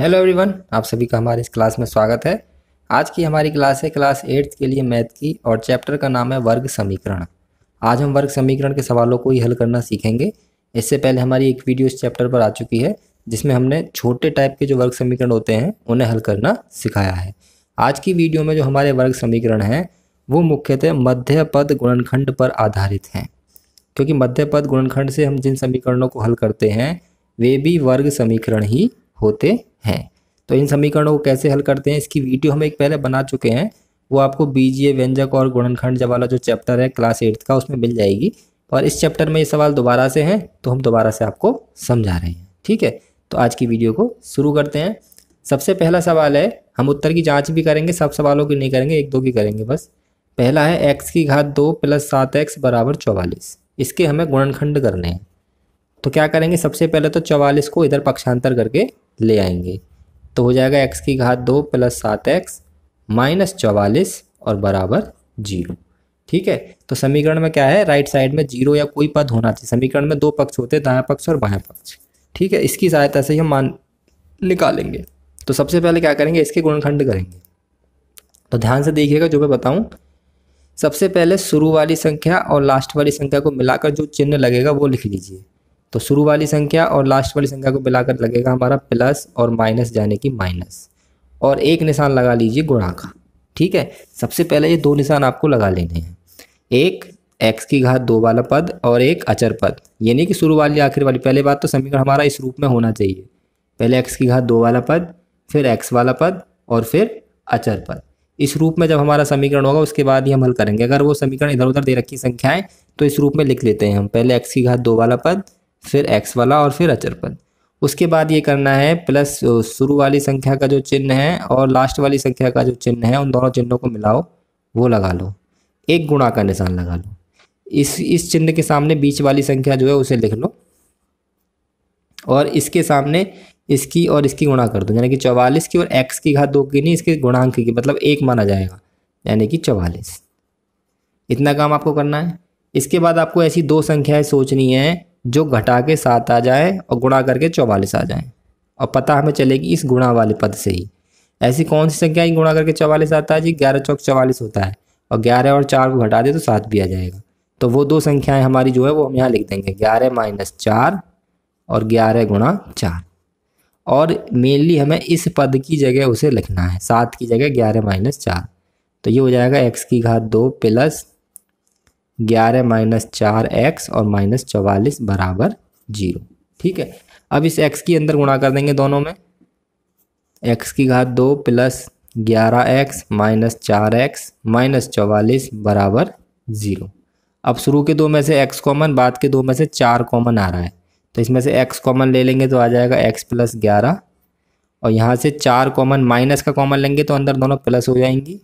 hello everyone आप सभी का हमारे इस क्लास में स्वागत है आज की हमारी क्लास है क्लास एट्थ के लिए मैथ की और चैप्टर का नाम है वर्ग समीकरण आज हम वर्ग समीकरण के सवालों को ही हल करना सीखेंगे इससे पहले हमारी एक वीडियो इस चैप्टर पर आ चुकी है जिसमें हमने छोटे टाइप के जो वर्ग समीकरण होते हैं उन्हें हल करना सिखाया है आज की वीडियो में जो हमारे वर्ग समीकरण हैं वो मुख्यतः मध्य पद गुणनखंड पर आधारित हैं क्योंकि मध्य पद गुणनखंड से हम जिन समीकरणों को हल करते हैं वे भी वर्ग समीकरण ही होते हैं तो इन समीकरणों को कैसे हल करते हैं इसकी वीडियो हम एक पहले बना चुके हैं वो आपको बीजीय व्यंजक और गुणनखंड वाला जो चैप्टर है क्लास एट्थ का उसमें मिल जाएगी और इस चैप्टर में ये सवाल दोबारा से हैं तो हम दोबारा से आपको समझा रहे हैं ठीक है तो आज की वीडियो को शुरू करते हैं सबसे पहला सवाल है हम उत्तर की जाँच भी करेंगे सब सवालों की नहीं करेंगे एक दो की करेंगे बस पहला है एक्स की घात दो प्लस सात एक्स बराबर चौवालीस इसके हमें गुणनखंड करने हैं तो क्या करेंगे सबसे पहले तो चवालीस को इधर पक्षांतर करके ले आएंगे तो हो जाएगा एक्स की घात दो प्लस सात एक्स माइनस चौवालीस और बराबर जीरो ठीक है तो समीकरण में क्या है राइट साइड में जीरो या कोई पद होना चाहिए समीकरण में दो पक्ष होते हैं दाया पक्ष और बाया पक्ष ठीक है इसकी सहायता से ही हम मान निकालेंगे तो सबसे पहले क्या करेंगे इसके गुणखंड करेंगे तो ध्यान से देखिएगा जो मैं बताऊं सबसे पहले शुरू वाली संख्या और लास्ट वाली संख्या को मिलाकर जो चिन्ह लगेगा वो लिख लीजिए तो शुरू वाली संख्या और लास्ट वाली संख्या को मिलाकर लगेगा हमारा प्लस और माइनस जाने की माइनस और एक निशान लगा लीजिए गुणा का ठीक है सबसे पहले ये दो निशान आपको लगा लेने हैं एक एक्स की घात दो वाला पद और एक अचर पद यानी कि शुरू वाली आखिर वाली पहले बात तो समीकरण हमारा इस रूप में होना चाहिए पहले एक्स की घात दो वाला पद फिर एक्स वाला पद और फिर अचर पद इस रूप में जब हमारा समीकरण होगा उसके बाद ही हम हल करेंगे अगर वो समीकरण इधर उधर दे रखी संख्याएं तो इस रूप में लिख लेते हैं हम पहले एक्स की घात दो वाला पद फिर एक्स वाला और फिर अचर पद उसके बाद ये करना है प्लस शुरू वाली संख्या का जो चिन्ह है और लास्ट वाली संख्या का जो चिन्ह है उन दोनों चिन्हों को मिलाओ वो लगा लो एक गुणा का निशान लगा लो इस इस चिन्ह के सामने बीच वाली संख्या जो है उसे लिख लो और इसके सामने इसकी और इसकी गुणा कर दो यानी कि चौवालीस की और एक्स की घात दो की नहीं इसके गुणांक की मतलब एक माना जाएगा यानी कि चौवालीस इतना काम आपको करना है इसके बाद आपको ऐसी दो संख्याएं सोचनी है जो घटा के सात आ जाए और गुणा करके चौवालीस आ जाए और पता हमें चलेगी इस गुणा वाले पद से ही ऐसी कौन सी संख्या ही गुणा करके चौवालीस आता है जी ग्यारह चौक चौवालीस होता है और ग्यारह और चार को घटा दे तो सात भी आ जाएगा तो वो दो संख्याएं हमारी जो है वो हम यहाँ लिख देंगे ग्यारह माइनस चार और ग्यारह गुणा चार और मेनली हमें इस पद की जगह उसे लिखना है सात की जगह ग्यारह माइनस चार तो ये हो जाएगा एक्स की घात दो प्लस ग्यारह माइनस चार एक्स और माइनस चवालीस बराबर जीरो ठीक है अब इस एक्स के अंदर गुणा कर देंगे दोनों में एक्स की घात दो प्लस ग्यारह एक्स माइनस चार एक्स माइनस चवालीस बराबर ज़ीरो अब शुरू के दो में से एक्स कॉमन बाद के दो में से चार कॉमन आ रहा है तो इसमें से एक्स कॉमन ले लेंगे तो आ जाएगा एक्स प्लस ग्यारह और यहाँ से चार कॉमन माइनस का कॉमन लेंगे तो अंदर दोनों प्लस हो जाएंगी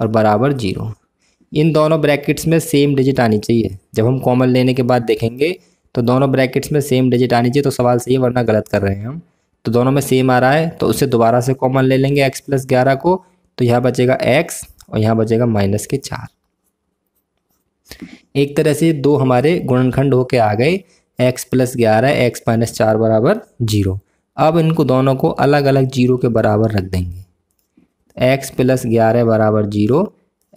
और बराबर जीरो इन दोनों ब्रैकेट्स में सेम डिजिट आनी चाहिए जब हम कॉमन लेने के बाद देखेंगे तो दोनों ब्रैकेट्स में सेम डिजिट आनी चाहिए तो सवाल सही है वरना गलत कर रहे हैं हम तो दोनों में सेम आ रहा है तो उससे दोबारा से कॉमन ले लेंगे एक्स प्लस ग्यारह को तो यहाँ बचेगा एक्स और यहाँ बचेगा माइनस के चार एक तरह से दो हमारे गुणनखंड होके आ गए एक्स प्लस ग्यारह एक्स माइनस चार बराबर जीरो अब इनको दोनों को अलग अलग जीरो के बराबर रख देंगे एक्स प्लस ग्यारह बराबर जीरो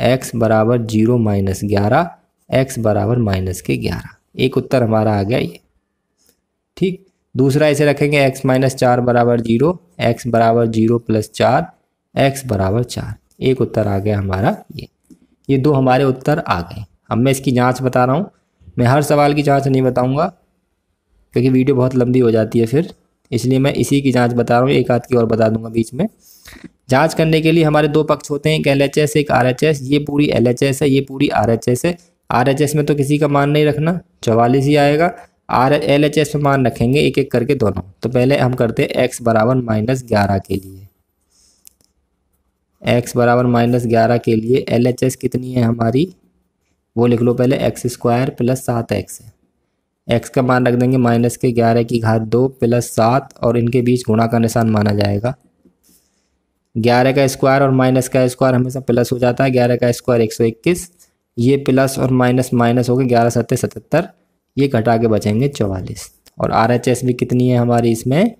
एक्स बराबर जीरो माइनस ग्यारह एक्स बराबर माइनस के ग्यारह एक उत्तर हमारा आ गया ये ठीक दूसरा इसे रखेंगे एक्स माइनस चार बराबर जीरो एक्स बराबर जीरो प्लस चार एक्स बराबर चार एक उत्तर आ गया हमारा ये ये दो हमारे उत्तर आ गए अब मैं इसकी जांच बता रहा हूँ मैं हर सवाल की जांच नहीं बताऊँगा क्योंकि वीडियो बहुत लंबी हो जाती है फिर इसलिए मैं इसी की जांच बता रहा हूँ एक आध की और बता दूंगा बीच में जांच करने के लिए हमारे दो पक्ष होते हैं एक एल एक आर ये पूरी एल है ये पूरी आर है आर में तो किसी का मान नहीं रखना चवालीस ही आएगा आर एल एच एस में मान रखेंगे एक एक करके दोनों तो पहले हम करते हैं एक्स बराबर माइनस ग्यारह के लिए एक्स बराबर माइनस ग्यारह के लिए एल एच एस कितनी है हमारी वो लिख लो पहले एक्स स्क्वायर प्लस सात एक्स है एक्स का मान रख देंगे माइनस के ग्यारह की घात दो प्लस सात और इनके बीच गुणा का निशान माना जाएगा ग्यारह का स्क्वायर और माइनस का स्क्वायर हमेशा प्लस हो जाता है ग्यारह का स्क्वायर एक सौ इक्कीस ये प्लस और माइनस माइनस हो गए ग्यारह सत्तर सतहत्तर ये घटा के बचेंगे चवालीस और आर एच एस भी कितनी है हमारी इसमें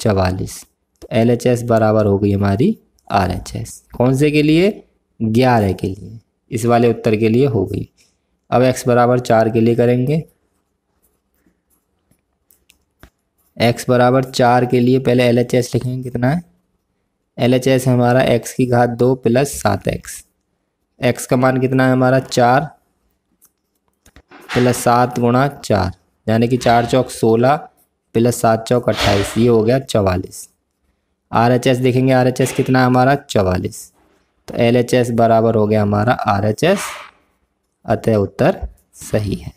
चवालीस तो एल एच एस बराबर हो गई हमारी आर एच एस कौन से के लिए ग्यारह के लिए इस वाले उत्तर के लिए हो गई अब एक्स बराबर चार के लिए करेंगे एक्स बराबर चार के लिए पहले एल एच एस लिखेंगे कितना है एल एच एस हमारा एक्स की घात दो प्लस सात एक्स एक्स का मान कितना है हमारा चार प्लस सात गुणा चार यानी कि चार चौक सोलह प्लस सात चौक अट्ठाईस ये हो गया चवालीस आर एच एस देखेंगे आर एच एस कितना है हमारा चवालीस तो एल एच एस बराबर हो गया हमारा आर एच एस अतः उत्तर सही है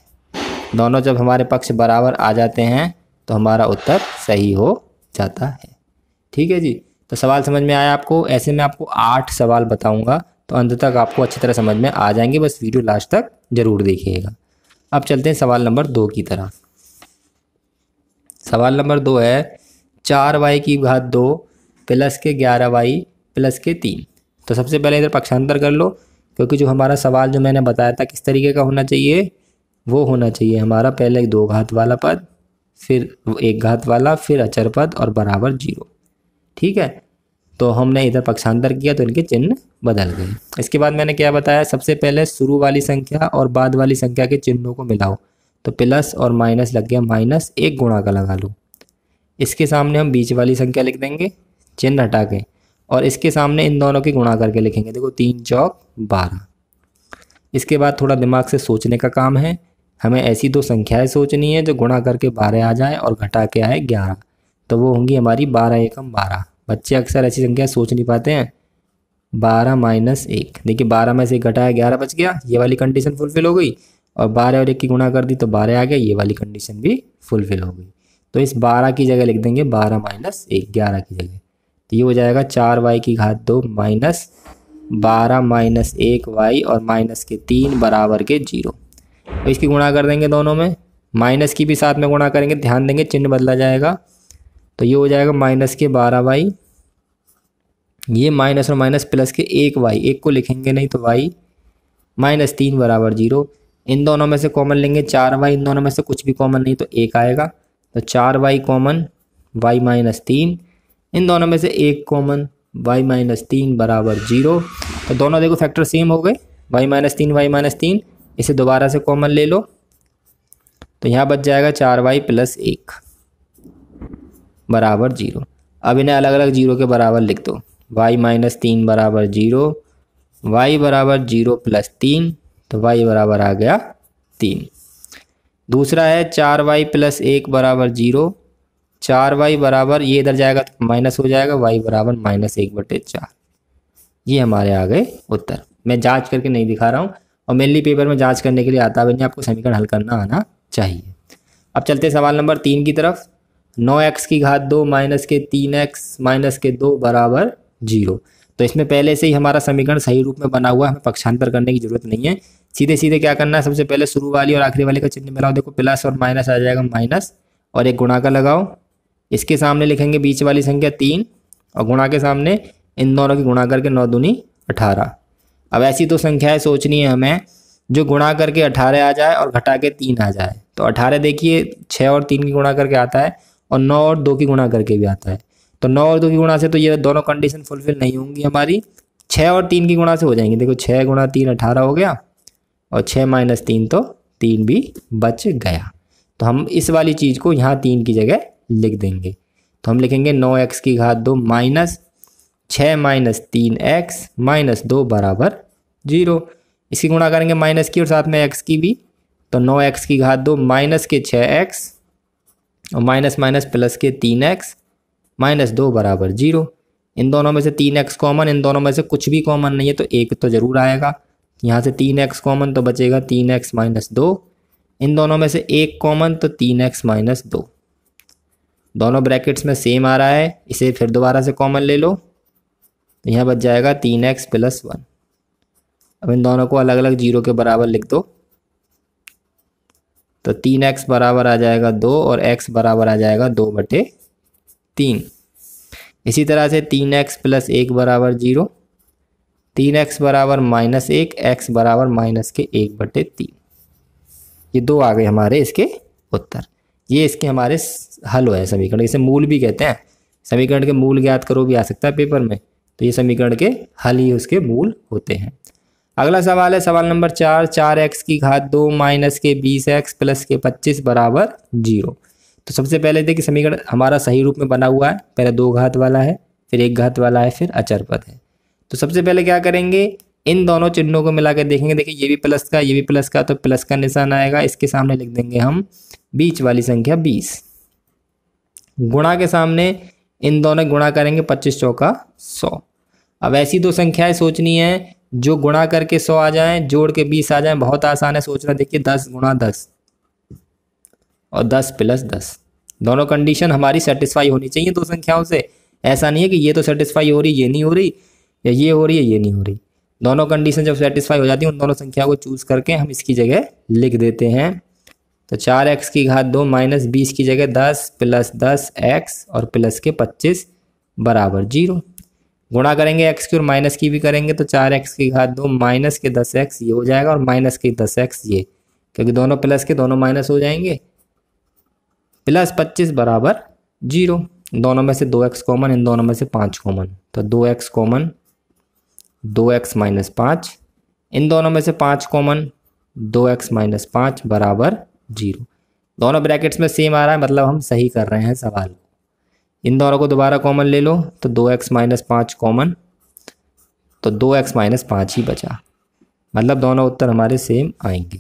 दोनों जब हमारे पक्ष बराबर आ जाते हैं तो हमारा उत्तर सही हो जाता है ठीक है जी तो सवाल समझ में आया आपको ऐसे में आपको आठ सवाल बताऊंगा तो अंत तक आपको अच्छी तरह समझ में आ जाएंगे बस वीडियो लास्ट तक ज़रूर देखिएगा अब चलते हैं सवाल नंबर दो की तरह सवाल नंबर दो है चार वाई की घात दो प्लस के ग्यारह वाई प्लस के तीन तो सबसे पहले इधर पक्षांतर कर लो क्योंकि जो हमारा सवाल जो मैंने बताया था किस तरीके का होना चाहिए वो होना चाहिए हमारा पहले दो घात वाला पद फिर एक घात वाला फिर अचर पद और बराबर जीरो ठीक है तो हमने इधर पक्षांतर किया तो इनके चिन्ह बदल गए इसके बाद मैंने क्या बताया सबसे पहले शुरू वाली संख्या और बाद वाली संख्या के चिन्हों को मिलाओ तो प्लस और माइनस लग गया माइनस एक गुणा का लगा लो इसके सामने हम बीच वाली संख्या लिख देंगे चिन्ह हटा के और इसके सामने इन दोनों की गुणा करके लिखेंगे देखो तीन चौक बारह इसके बाद थोड़ा दिमाग से सोचने का काम है हमें ऐसी दो संख्याएं सोचनी है जो गुणा करके बारह आ जाए और घटा के आए ग्यारह तो वो होंगी हमारी बारह एकम बारह बच्चे अक्सर ऐसी संख्या सोच नहीं पाते हैं बारह माइनस एक देखिए बारह में से एक घटाया ग्यारह बच गया ये वाली कंडीशन फुलफिल हो गई और बारह और एक की गुणा कर दी तो बारह आ गया ये वाली कंडीशन भी फुलफिल हो गई तो इस बारह की जगह लिख देंगे बारह माइनस एक ग्यारह की जगह तो ये हो जाएगा चार वाई की घात दो माइनस बारह माइनस एक वाई और माइनस के तीन बराबर के जीरो इसकी गुणा कर देंगे दोनों में माइनस की भी साथ में गुणा करेंगे ध्यान देंगे चिन्ह बदला जाएगा तो ये हो जाएगा माइनस के बारह वाई ये माइनस और माइनस प्लस के एक वाई एक को लिखेंगे नहीं तो वाई माइनस तीन बराबर जीरो इन दोनों में से कॉमन लेंगे चार वाई इन दोनों में से कुछ भी कॉमन नहीं तो एक आएगा तो चार वाई कॉमन वाई माइनस तीन इन दोनों में से एक कॉमन वाई माइनस तीन बराबर जीरो तो दोनों देखो फैक्टर सेम हो गए वाई माइनस तीन वाई माइनस तीन इसे दोबारा से कॉमन ले लो तो यहाँ बच जाएगा चार वाई प्लस एक बराबर जीरो अब इन्हें अलग अलग जीरो के बराबर लिख दो वाई माइनस तीन बराबर जीरो वाई बराबर जीरो प्लस तीन तो वाई बराबर आ गया तीन दूसरा है चार वाई प्लस एक बराबर जीरो चार वाई बराबर ये इधर जाएगा तो माइनस हो जाएगा वाई बराबर माइनस एक बटे चार ये हमारे आ गए उत्तर मैं जांच करके नहीं दिखा रहा हूँ और मेनली पेपर में जाँच करने के लिए आता है आपको समीकरण हल करना आना चाहिए अब चलते हैं सवाल नंबर तीन की तरफ नौ एक्स की घात दो माइनस के तीन एक्स माइनस के दो बराबर जीरो तो इसमें पहले से ही हमारा समीकरण सही रूप में बना हुआ है हमें पक्षांतर करने की जरूरत नहीं है सीधे सीधे क्या करना है सबसे पहले शुरू वाली और आखिरी वाली का चिन्ह मिलाओ देखो प्लस और माइनस आ जाएगा माइनस और एक गुणा का लगाओ इसके सामने लिखेंगे बीच वाली संख्या तीन और गुणा के सामने इन दोनों की गुणा करके नौ दूनी अठारह अब ऐसी तो संख्याएं सोचनी है हमें जो गुणा करके अठारह आ जाए और घटा के तीन आ जाए तो अठारह देखिए छः और तीन की गुणा करके आता है और नौ और दो की गुणा करके भी आता है तो नौ और दो की गुणा से तो ये दोनों कंडीशन फुलफिल नहीं होंगी हमारी छः और तीन की गुणा से हो जाएंगे देखो छः गुणा तीन अठारह हो गया और छः माइनस तीन तो तीन भी बच गया तो हम इस वाली चीज़ को यहाँ तीन की जगह लिख देंगे तो हम लिखेंगे नौ एक्स की घात दो माइनस छः माइनस तीन एक्स माइनस दो बराबर जीरो इसकी गुणा करेंगे माइनस की और साथ में एक्स की भी तो नौ एक्स की घात दो माइनस के छः एक्स और माइनस माइनस प्लस के तीन एक्स माइनस दो बराबर जीरो इन दोनों में से तीन एक्स कॉमन इन दोनों में से कुछ भी कॉमन नहीं है तो एक तो ज़रूर आएगा यहाँ से तीन एक्स कॉमन तो बचेगा तीन एक्स माइनस दो इन दोनों में से एक कॉमन तो तीन एक्स माइनस दो दोनों ब्रैकेट्स में सेम आ रहा है इसे फिर दोबारा से कॉमन ले लो तो यहाँ बच जाएगा तीन एक्स प्लस वन अब इन दोनों को अलग अलग जीरो के बराबर लिख दो तो तीन एक्स बराबर आ जाएगा दो और एक्स बराबर आ जाएगा दो बटे तीन इसी तरह से तीन एक्स प्लस एक बराबर जीरो तीन एक्स बराबर माइनस एक एक्स बराबर माइनस के एक बटे तीन ये दो आ गए हमारे इसके उत्तर ये इसके हमारे हल हुए समीकरण इसे मूल भी कहते हैं समीकरण के मूल ज्ञात करो भी आ सकता है पेपर में तो ये समीकरण के हल ही उसके मूल होते हैं अगला सवाल है सवाल नंबर चार चार एक्स की घात दो माइनस के बीस एक्स प्लस के पच्चीस बराबर जीरो तो सबसे पहले देखिए समीकरण हमारा सही रूप में बना हुआ है पहले दो घात वाला है फिर एक घात वाला है फिर अचर पद है तो सबसे पहले क्या करेंगे इन दोनों चिन्हों को मिला देखेंगे देखिए ये भी प्लस का ये भी प्लस का तो प्लस का निशान आएगा इसके सामने लिख देंगे हम बीच वाली संख्या बीस गुणा के सामने इन दोनों गुणा करेंगे पच्चीस चौका सौ अब ऐसी दो संख्याएं सोचनी है जो गुणा करके सौ आ जाएं जोड़ के बीस आ जाएं बहुत आसान है सोचना देखिए दस गुणा दस और दस प्लस दस दोनों कंडीशन हमारी सेटिस्फाई होनी चाहिए दो संख्याओं से ऐसा नहीं है कि ये तो सेटिस्फाई हो रही ये नहीं हो रही या ये हो रही है ये नहीं हो रही दोनों कंडीशन जब सेटिस्फाई हो जाती है उन दोनों संख्या को चूज़ करके हम इसकी जगह लिख देते हैं तो चार एक्स की घात दो माइनस बीस की जगह दस प्लस दस एक्स और प्लस के पच्चीस बराबर जीरो गुणा करेंगे एक्स की और माइनस की भी करेंगे तो चार एक्स की घात दो माइनस के दस एक्स ये हो जाएगा और माइनस के दस एक्स ये क्योंकि दोनों प्लस के दोनों माइनस हो जाएंगे प्लस पच्चीस बराबर जीरो दोनों में से दो एक्स कॉमन इन दोनों में से पाँच कॉमन तो दो एक्स कॉमन दो एक्स माइनस पाँच इन दोनों में से पाँच कॉमन दो एक्स माइनस पाँच बराबर जीरो दोनों ब्रैकेट्स में सेम आ रहा है मतलब हम सही कर रहे हैं सवाल को इन दोनों को दोबारा कॉमन ले लो तो दो एक्स माइनस पाँच कॉमन तो दो एक्स माइनस पाँच ही बचा मतलब दोनों उत्तर हमारे सेम आएंगे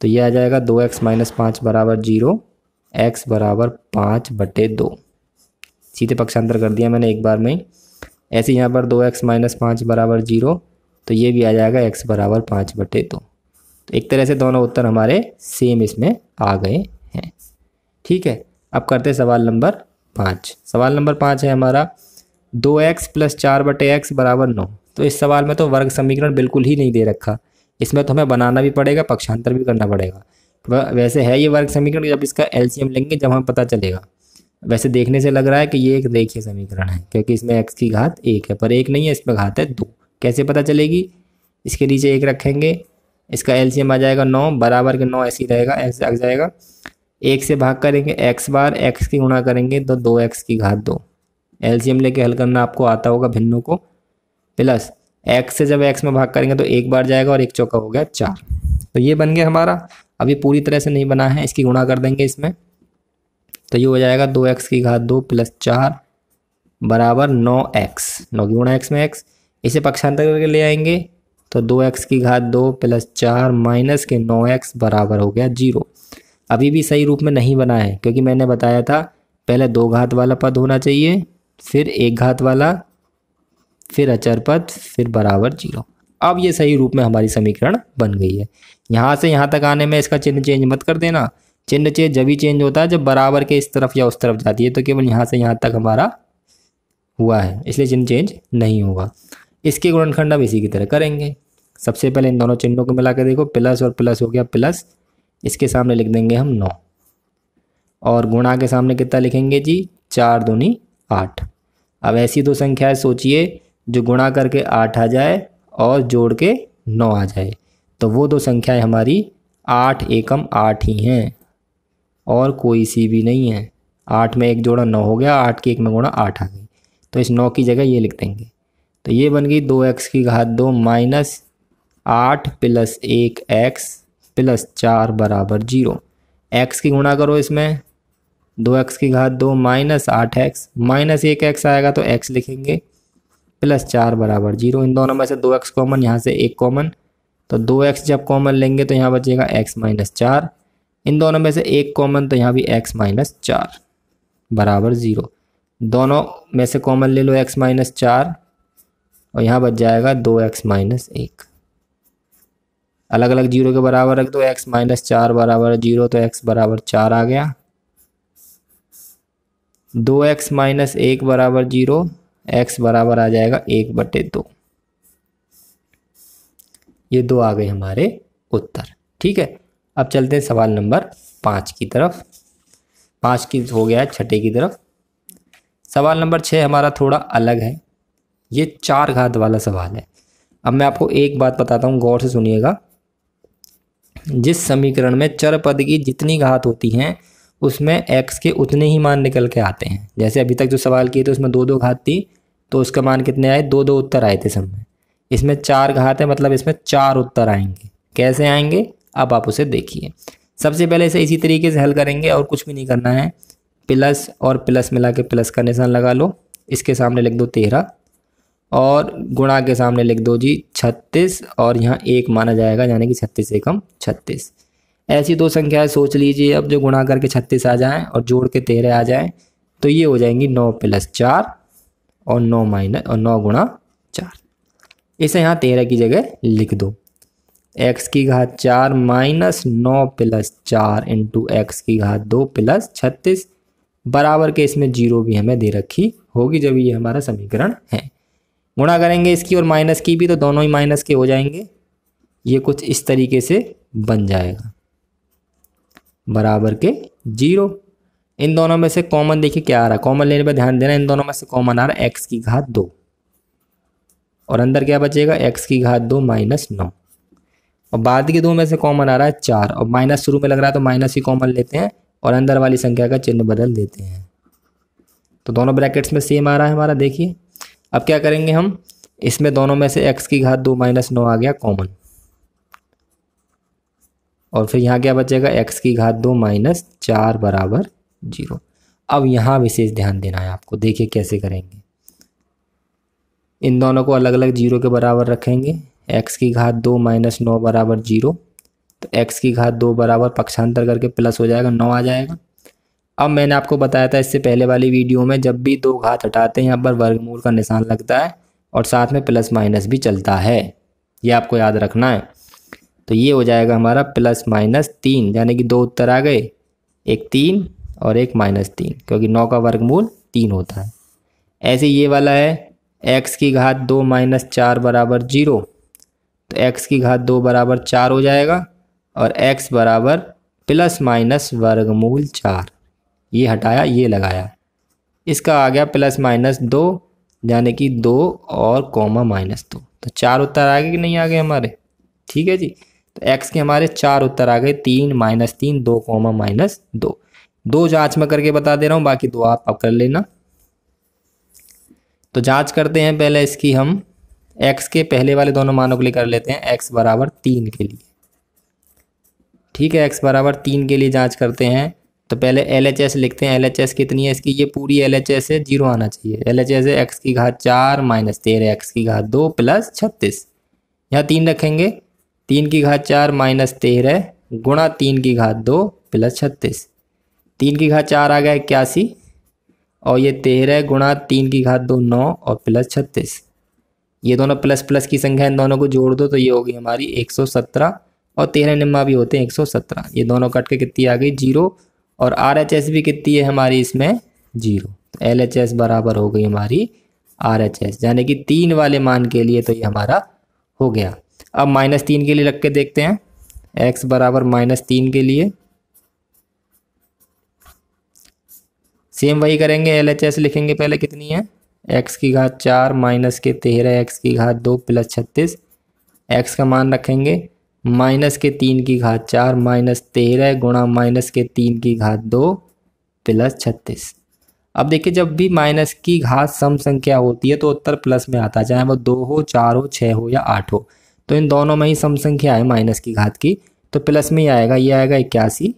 तो ये आ जाएगा दो एक्स माइनस पाँच बराबर जीरो एक्स बराबर पाँच बटे दो सीधे पक्षांतर कर दिया मैंने एक बार में ऐसे यहाँ पर दो एक्स माइनस पाँच बराबर जीरो तो ये भी आ जाएगा एक्स बराबर पाँच बटे दो तो एक तरह से दोनों उत्तर हमारे सेम इसमें आ गए हैं ठीक है अब करते सवाल नंबर पाँच सवाल नंबर पाँच है हमारा दो एक्स प्लस चार बटे एक्स बराबर नौ तो इस सवाल में तो वर्ग समीकरण बिल्कुल ही नहीं दे रखा इसमें तो हमें बनाना भी पड़ेगा पक्षांतर भी करना पड़ेगा वैसे है ये वर्ग समीकरण जब इसका एलसीएम लेंगे जब हमें पता चलेगा वैसे देखने से लग रहा है कि ये एक रेखीय समीकरण है क्योंकि इसमें एक्स की घात एक है पर एक नहीं है इसमें घात है दो कैसे पता चलेगी इसके नीचे एक रखेंगे इसका एलसीएम आ जाएगा नौ बराबर के नौ ऐसे ही रहेगा ऐसे आ जाएगा एक से भाग करेंगे एक्स बार एक्स की गुणा करेंगे तो दो एक्स की घात दो एलसीएम लेके हल करना आपको आता होगा भिन्नों को प्लस एक्स से जब एक्स में भाग करेंगे तो एक बार जाएगा और एक चौका हो गया चार तो ये बन गया हमारा अभी पूरी तरह से नहीं बना है इसकी गुणा कर देंगे इसमें तो ये हो जाएगा दो एक्स की घात दो प्लस चार बराबर नौ एक्स नौ की गुणा एक्स में एक्स इसे पक्षांतर करके ले आएंगे तो दो एक्स की घात दो प्लस चार माइनस के नौ एक्स बराबर हो गया जीरो अभी भी सही रूप में नहीं बना है क्योंकि मैंने बताया था पहले दो घात वाला पद होना चाहिए फिर एक घात वाला फिर अचर पद फिर बराबर जीरो अब ये सही रूप में हमारी समीकरण बन गई है यहाँ से यहाँ तक आने में इसका चिन्ह चेंज मत कर देना चिन्ह चेंज जब ही चेंज होता है जब बराबर के इस तरफ या उस तरफ जाती है तो केवल यहाँ से यहाँ तक हमारा हुआ है इसलिए चिन्ह चेंज नहीं होगा इसके गुणनखंड हम इसी की तरह करेंगे सबसे पहले इन दोनों चिन्हों को मिला देखो प्लस और प्लस हो गया प्लस इसके सामने लिख देंगे हम नौ और गुणा के सामने कितना लिखेंगे जी चार दूनी आठ अब ऐसी दो संख्याएं सोचिए जो गुणा करके आठ आ जाए और जोड़ के नौ आ जाए तो वो दो संख्याएं हमारी आठ एकम आठ ही हैं और कोई सी भी नहीं है आठ में एक जोड़ा नौ हो गया आठ के एक में गुणा आठ आ गई तो इस नौ की जगह ये लिख देंगे तो ये बन गई दो एक्स की घात दो माइनस आठ प्लस एक एक्स प्लस चार बराबर जीरो एक्स की गुणा करो इसमें दो एक्स की घात दो माइनस आठ एक्स माइनस एक एक्स आएगा तो एक्स लिखेंगे प्लस चार बराबर जीरो इन दोनों में से दो एक्स कॉमन यहाँ से एक कॉमन तो दो एक्स जब कॉमन लेंगे तो यहाँ बचेगा एक्स माइनस चार इन दोनों में से एक कॉमन तो यहाँ भी एक्स माइनस चार बराबर ज़ीरो दोनों में से कॉमन ले लो एक्स माइनस चार और यहाँ बच जाएगा दो एक्स माइनस एक अलग अलग जीरो के बराबर रख दो एक्स माइनस चार बराबर जीरो तो एक्स बराबर चार आ गया दो एक्स माइनस एक बराबर जीरो एक्स बराबर आ जाएगा एक बटे दो ये दो आ गए हमारे उत्तर ठीक है अब चलते हैं सवाल नंबर पाँच की तरफ पाँच की हो गया है छठे की तरफ सवाल नंबर छः हमारा थोड़ा अलग है ये चार घात वाला सवाल है अब मैं आपको एक बात बताता हूँ गौर से सुनिएगा जिस समीकरण में चर पद की जितनी घात होती हैं उसमें एक्स के उतने ही मान निकल के आते हैं जैसे अभी तक जो सवाल किए थे उसमें दो दो घात थी तो उसका मान कितने आए दो दो उत्तर आए थे सब में इसमें चार घात है मतलब इसमें चार उत्तर आएंगे कैसे आएंगे अब आप उसे देखिए सबसे पहले इसे इसी तरीके से हल करेंगे और कुछ भी नहीं करना है प्लस और प्लस मिला के प्लस का निशान लगा लो इसके सामने लिख दो तेरह और गुणा के सामने लिख दो जी छत्तीस और यहाँ एक माना जाएगा यानी कि छत्तीस एकम छत्तीस ऐसी दो संख्याएं सोच लीजिए अब जो गुणा करके छत्तीस आ जाएं और जोड़ के तेरह आ जाएं तो ये हो जाएंगी नौ प्लस चार और नौ माइनस और नौ गुणा चार इसे यहाँ तेरह की जगह लिख दो एक्स की घात चार माइनस नौ प्लस चार इंटू एक्स की घात दो प्लस छत्तीस बराबर के इसमें जीरो भी हमें दे रखी होगी जब ये हमारा समीकरण है गुणा करेंगे इसकी और माइनस की भी तो दोनों ही माइनस के हो जाएंगे ये कुछ इस तरीके से बन जाएगा बराबर के जीरो इन दोनों में से कॉमन देखिए क्या आ रहा है कॉमन लेने पर ध्यान देना इन दोनों में से कॉमन आ रहा है एक्स की घात दो और अंदर क्या बचेगा एक्स की घात दो माइनस नौ और बाद के दो में से कॉमन आ रहा है चार और माइनस शुरू में लग रहा है तो माइनस ही कॉमन लेते हैं और अंदर वाली संख्या का चिन्ह बदल देते हैं तो दोनों ब्रैकेट्स में सेम आ रहा है हमारा देखिए अब क्या करेंगे हम इसमें दोनों में से एक्स की घात दो माइनस नौ आ गया कॉमन और फिर यहाँ क्या बचेगा एक्स की घात दो माइनस चार बराबर जीरो अब यहाँ विशेष ध्यान देना है आपको देखिए कैसे करेंगे इन दोनों को अलग अलग जीरो के बराबर रखेंगे एक्स की घात दो माइनस नौ बराबर जीरो तो एक्स की घात दो बराबर पक्षांतर करके प्लस हो जाएगा नौ आ जाएगा अब मैंने आपको बताया था इससे पहले वाली वीडियो में जब भी दो घात हटाते हैं यहाँ पर वर्गमूल का निशान लगता है और साथ में प्लस माइनस भी चलता है ये आपको याद रखना है तो ये हो जाएगा हमारा प्लस माइनस तीन यानी कि दो उत्तर आ गए एक तीन और एक माइनस तीन क्योंकि नौ का वर्गमूल तीन होता है ऐसे ये वाला है एक्स की घात दो माइनस चार बराबर जीरो तो एक्स की घात दो बराबर चार हो जाएगा और एक्स बराबर प्लस माइनस वर्गमूल चार ये हटाया ये लगाया इसका आ गया प्लस माइनस दो यानी कि दो और कॉमा माइनस दो तो चार उत्तर आ गए कि नहीं आ गए हमारे ठीक है जी तो एक्स के हमारे चार उत्तर आ गए तीन माइनस तीन दो कॉमा माइनस दो दो जाँच में करके बता दे रहा हूँ बाकी दो आप अब कर लेना तो जाँच करते हैं पहले इसकी हम एक्स के पहले वाले दोनों मानों के लिए कर लेते हैं एक्स बराबर तीन के लिए ठीक है एक्स बराबर तीन के लिए जाँच करते हैं तो पहले एल एच एस लिखते हैं एल एच एस कितनी है इसकी ये पूरी एल एच एस है जीरो आना चाहिए एल एच एस है एक्स की घात चार माइनस तेरह एक्स की घात दो प्लस छत्तीस यहाँ तीन रखेंगे तीन की घात चार माइनस तेरह गुणा तीन की घात दो प्लस छत्तीस तीन की घात चार आ गया इक्यासी और ये तेरह गुणा तीन की घात दो नौ और प्लस छत्तीस ये दोनों प्लस प्लस की संख्या इन दोनों को जोड़ दो तो ये होगी हमारी एक सौ सत्रह और तेरह निम्मा भी होते हैं एक सौ सत्रह ये दोनों कट के कितनी आ गई जीरो और आर एच एस भी कितनी है हमारी इसमें जीरो तो एल एच एस बराबर हो गई हमारी आर एच एस यानी कि तीन वाले मान के लिए तो ये हमारा हो गया अब माइनस तीन के लिए रख के देखते हैं एक्स बराबर माइनस तीन के लिए सेम वही करेंगे एल एच एस लिखेंगे पहले कितनी है एक्स की घात चार माइनस के तेरह एक्स की घात दो प्लस छत्तीस एक्स का मान रखेंगे माइनस के तीन की घात चार माइनस तेरह गुणा माइनस के तीन की घात दो प्लस छत्तीस अब देखिए जब भी माइनस की घात सम संख्या होती है तो उत्तर प्लस में आता है चाहे वो दो हो चार हो छः हो या आठ हो तो इन दोनों में ही सम संख्या है माइनस की घात की तो प्लस में ही आएगा ये आएगा इक्यासी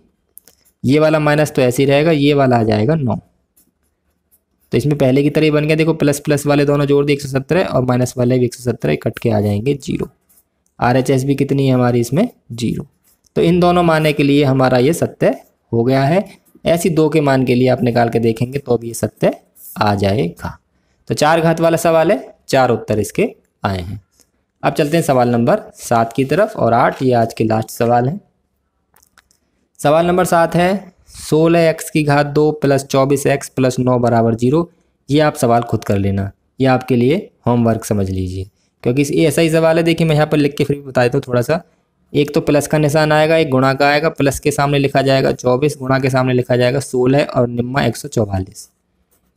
ये वाला माइनस तो ऐसे ही रहेगा ये वाला आ जाएगा नौ तो इसमें पहले की तरह ही बन गया देखो प्लस प्लस वाले दोनों जोड़ दिए एक सौ सत्रह और माइनस वाले भी एक सौ सत्रह कट के आ जाएंगे जीरो आर कितनी है हमारी इसमें जीरो तो इन दोनों माने के लिए हमारा ये सत्य हो गया है ऐसी दो के मान के लिए आप निकाल के देखेंगे तो भी ये सत्य आ जाएगा तो चार घात वाला सवाल है चार उत्तर इसके आए हैं अब चलते हैं सवाल नंबर सात की तरफ और आठ ये आज के लास्ट सवाल है सवाल नंबर सात है सोलह एक्स की घात दो प्लस चौबीस एक्स प्लस नौ बराबर जीरो ये आप सवाल खुद कर लेना ये आपके लिए होमवर्क समझ लीजिए क्योंकि ये ऐसा ही सवाल है देखिए मैं यहाँ पर लिख के फिर भी बता देता हूँ थोड़ा सा एक तो प्लस का निशान आएगा एक गुणा का आएगा प्लस के सामने लिखा जाएगा चौबीस गुणा के सामने लिखा जाएगा सोलह और निम्मा एक सौ चौवालीस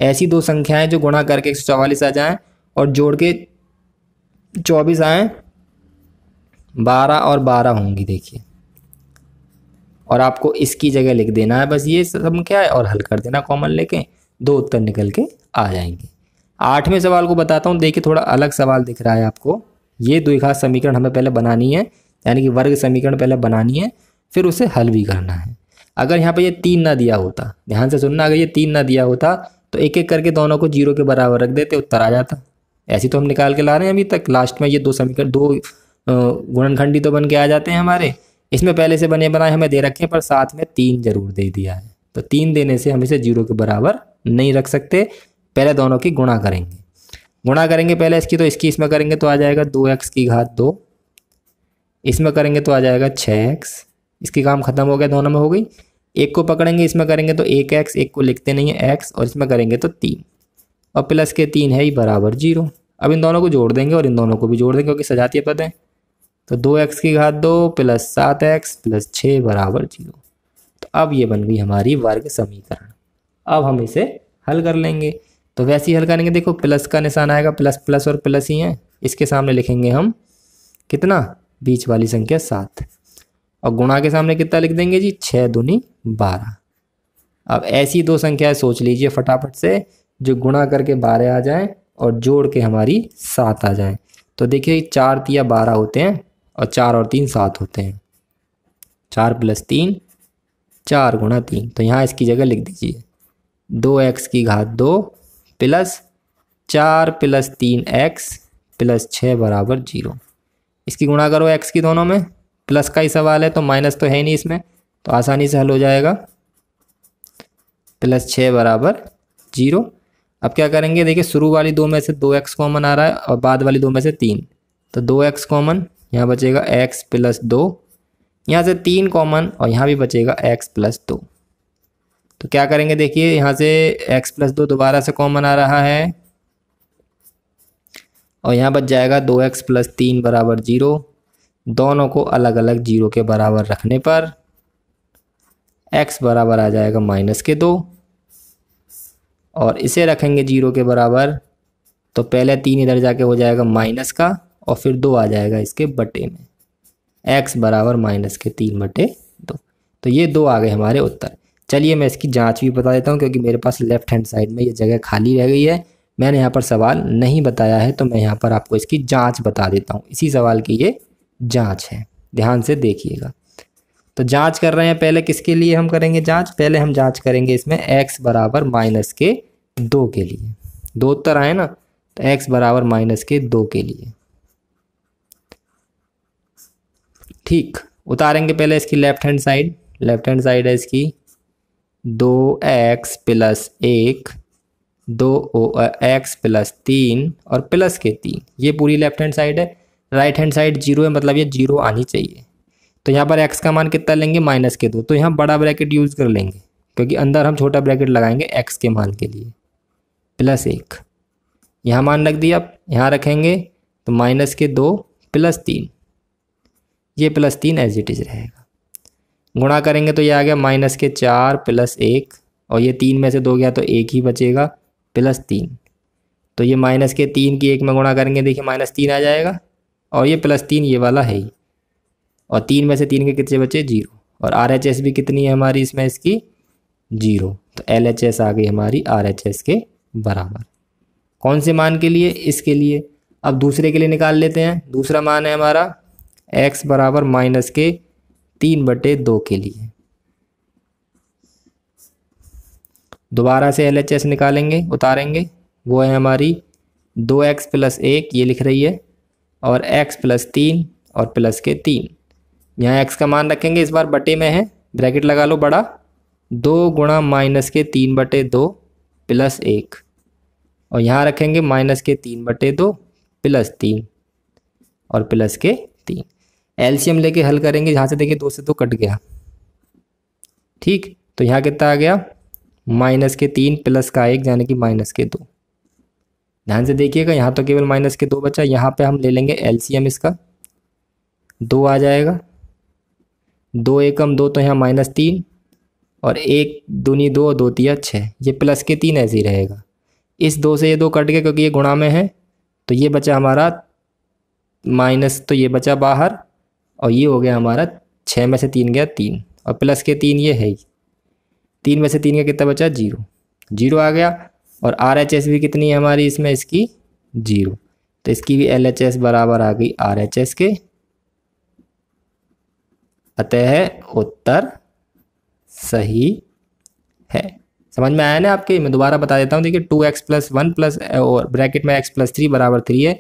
ऐसी दो संख्याएं जो गुणा करके एक सौ चौवालीस आ जाएँ और जोड़ के चौबीस आएँ बारह और बारह होंगी देखिए और आपको इसकी जगह लिख देना है बस ये संख्या है और हल कर देना कॉमन लेके दो उत्तर निकल के आ जाएंगे आठवें सवाल को बताता हूँ देखिए थोड़ा अलग सवाल दिख रहा है आपको ये द्विघात समीकरण हमें पहले बनानी है यानी कि वर्ग समीकरण पहले बनानी है फिर उसे हल भी करना है अगर यहाँ पर ये तीन ना दिया होता ध्यान से सुनना अगर ये तीन ना दिया होता तो एक एक करके दोनों को जीरो के बराबर रख देते उत्तर आ जाता ऐसी तो हम निकाल के ला रहे हैं अभी तक लास्ट में ये दो समीकरण दो गुणनखंडी तो बन के आ जाते हैं हमारे इसमें पहले से बने बनाए हमें दे रखे पर साथ में तीन जरूर दे दिया है तो तीन देने से हम इसे जीरो के बराबर नहीं रख सकते पहले दोनों की गुणा करेंगे गुणा करेंगे पहले इसकी तो इसकी इसमें करेंगे तो आ जाएगा दो एक्स की घात दो इसमें करेंगे तो आ जाएगा छः एक्स इसकी काम खत्म हो गया दोनों में हो गई एक को पकड़ेंगे इसमें करेंगे तो एक एक्स एक को लिखते नहीं है एक्स और इसमें करेंगे तो तीन और प्लस के तीन है ही बराबर जीरो अब इन दोनों को जोड़ देंगे और इन दोनों को भी जोड़ देंगे क्योंकि सजातीय पद हैं तो दो एक्स की घात दो प्लस सात एक्स प्लस छः बराबर जीरो तो अब ये बन गई हमारी वर्ग समीकरण अब हम इसे हल कर लेंगे तो वैसे ही हल करेंगे देखो प्लस का निशान आएगा प्लस प्लस और प्लस ही है इसके सामने लिखेंगे हम कितना बीच वाली संख्या सात और गुणा के सामने कितना लिख देंगे जी छः दूनी बारह अब ऐसी दो संख्याएं सोच लीजिए फटाफट से जो गुणा करके बारह आ जाएं और जोड़ के हमारी सात आ जाएं तो देखिए चार तिया बारह होते हैं और चार और तीन सात होते हैं चार प्लस तीन चार गुणा तीन तो यहाँ इसकी जगह लिख दीजिए दो एक्स की घात दो प्लस चार प्लस तीन एक्स प्लस छः बराबर जीरो इसकी गुणा करो एक्स की दोनों में प्लस का ही सवाल है तो माइनस तो है ही नहीं इसमें तो आसानी से हल हो जाएगा प्लस छः बराबर जीरो अब क्या करेंगे देखिए शुरू वाली दो में से दो एक्स कॉमन आ रहा है और बाद वाली दो में से तीन तो दो एक्स कॉमन यहाँ बचेगा एक्स प्लस दो यहाँ से तीन कॉमन और यहाँ भी बचेगा एक्स प्लस दो तो क्या करेंगे देखिए यहाँ से x प्लस दो दोबारा से कॉमन आ रहा है और यहाँ बच जाएगा दो एक्स प्लस तीन बराबर जीरो दोनों को अलग अलग जीरो के बराबर रखने पर x बराबर आ जाएगा माइनस के दो और इसे रखेंगे जीरो के बराबर तो पहले तीन इधर जाके हो जाएगा माइनस का और फिर दो आ जाएगा इसके बटे में x बराबर माइनस के तीन बटे दो तो ये दो आ गए हमारे उत्तर चलिए मैं इसकी जाँच भी बता देता हूँ क्योंकि मेरे पास लेफ़्ट हैंड साइड में ये जगह खाली रह गई है मैंने यहाँ पर सवाल नहीं बताया है तो मैं यहाँ पर आपको इसकी जाँच बता देता हूँ इसी सवाल की ये जाँच है ध्यान से देखिएगा तो जाँच कर रहे हैं पहले किसके लिए हम करेंगे जाँच पहले हम जाँच करेंगे इसमें एक्स बराबर माइनस के दो के लिए दो उत्तर आए ना तो एक्स बराबर माइनस के दो के लिए ठीक उतारेंगे पहले इसकी left hand side left hand side है इसकी दो एक्स प्लस एक दो ओ एक्स प्लस तीन और प्लस के तीन ये पूरी लेफ्ट हैंड साइड है राइट हैंड साइड जीरो है मतलब ये जीरो आनी चाहिए तो यहाँ पर एक्स का मान कितना लेंगे माइनस के दो तो यहाँ बड़ा ब्रैकेट यूज़ कर लेंगे क्योंकि अंदर हम छोटा ब्रैकेट लगाएंगे एक्स के मान के लिए प्लस एक यहाँ मान रख दिया आप यहाँ रखेंगे तो माइनस के दो प्लस तीन ये प्लस तीन एज इट इज रहेगा गुणा करेंगे तो ये आ गया माइनस के चार प्लस एक और ये तीन में से दो गया तो एक ही बचेगा प्लस तीन तो ये माइनस के तीन की एक में गुणा करेंगे देखिए माइनस तीन आ जाएगा और ये प्लस तीन ये वाला है ही और तीन में से तीन के कितने बचे जीरो और आर एच एस भी कितनी है हमारी इसमें इसकी जीरो तो एल एच एस आ गई हमारी आर एच एस के बराबर कौन से मान के लिए इसके लिए अब दूसरे के लिए निकाल लेते हैं दूसरा मान है हमारा एक्स बराबर माइनस के तीन बटे दो के लिए दोबारा से एल एच एस निकालेंगे उतारेंगे वो है हमारी दो एक्स प्लस एक ये लिख रही है और एक्स प्लस तीन और प्लस के तीन यहाँ एक्स का मान रखेंगे इस बार बटे में है ब्रैकेट लगा लो बड़ा दो गुणा माइनस के तीन बटे दो प्लस एक और यहाँ रखेंगे माइनस के तीन बटे दो प्लस तीन और प्लस के तीन एलसीएम लेके हल करेंगे यहाँ से देखिए दो से दो कट गया ठीक तो यहाँ कितना आ गया माइनस के तीन प्लस का एक यानी कि माइनस के दो ध्यान से देखिएगा यहाँ तो केवल माइनस के दो बचा यहाँ पे हम ले लेंगे एलसीएम इसका दो आ जाएगा दो एकम दो तो यहाँ माइनस तीन और एक दूनी दो दो तिया छः ये प्लस के तीन ऐसे ही रहेगा इस दो से ये दो कट गया क्योंकि ये गुणा में है तो ये बचा हमारा माइनस तो ये बचा बाहर और ये हो गया हमारा छः में से तीन गया तीन और प्लस के तीन ये है ही तीन में से तीन का कितना बचा जीरो जीरो आ गया और आर एच एस भी कितनी है हमारी इसमें इसकी जीरो तो इसकी भी एल एच एस बराबर आ गई आर एच एस के अतः उत्तर सही है समझ में आया ना आपके मैं दोबारा बता देता हूँ देखिए two X plus one plus और ब्रैकेट में एक्स प्लस थ्री बराबर थ्री है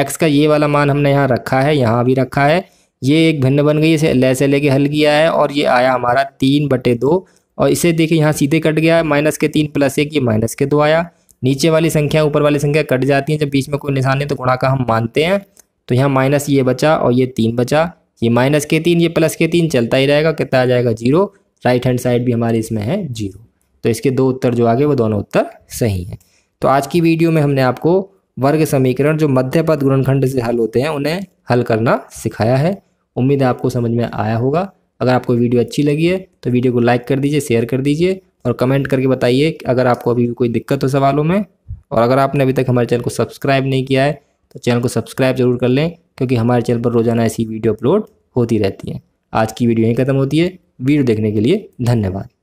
एक्स का ये वाला मान हमने यहाँ रखा है यहाँ भी रखा है ये एक भिन्न बन गई इसे ले से लेके हल किया है और ये आया हमारा तीन बटे दो और इसे देखिए यहाँ सीधे कट गया है माइनस के तीन प्लस एक ये माइनस के दो आया नीचे वाली संख्या ऊपर वाली संख्या कट जाती है जब बीच में कोई निशान है तो गुणा का हम मानते हैं तो यहाँ माइनस ये बचा और ये तीन बचा ये माइनस के तीन ये प्लस के तीन चलता ही रहेगा कितना आ जाएगा जीरो राइट हैंड साइड भी हमारे इसमें है जीरो तो इसके दो उत्तर जो आगे वो दोनों उत्तर सही हैं तो आज की वीडियो में हमने आपको वर्ग समीकरण जो मध्य पद गुणनखंड से हल होते हैं उन्हें हल करना सिखाया है उम्मीद है आपको समझ में आया होगा अगर आपको वीडियो अच्छी लगी है तो वीडियो को लाइक कर दीजिए शेयर कर दीजिए और कमेंट करके बताइए अगर आपको अभी भी कोई दिक्कत हो सवालों में और अगर आपने अभी तक हमारे चैनल को सब्सक्राइब नहीं किया है तो चैनल को सब्सक्राइब जरूर कर लें क्योंकि हमारे चैनल पर रोज़ाना ऐसी वीडियो अपलोड होती रहती हैं आज की वीडियो यहीं खत्म होती है वीडियो देखने के लिए धन्यवाद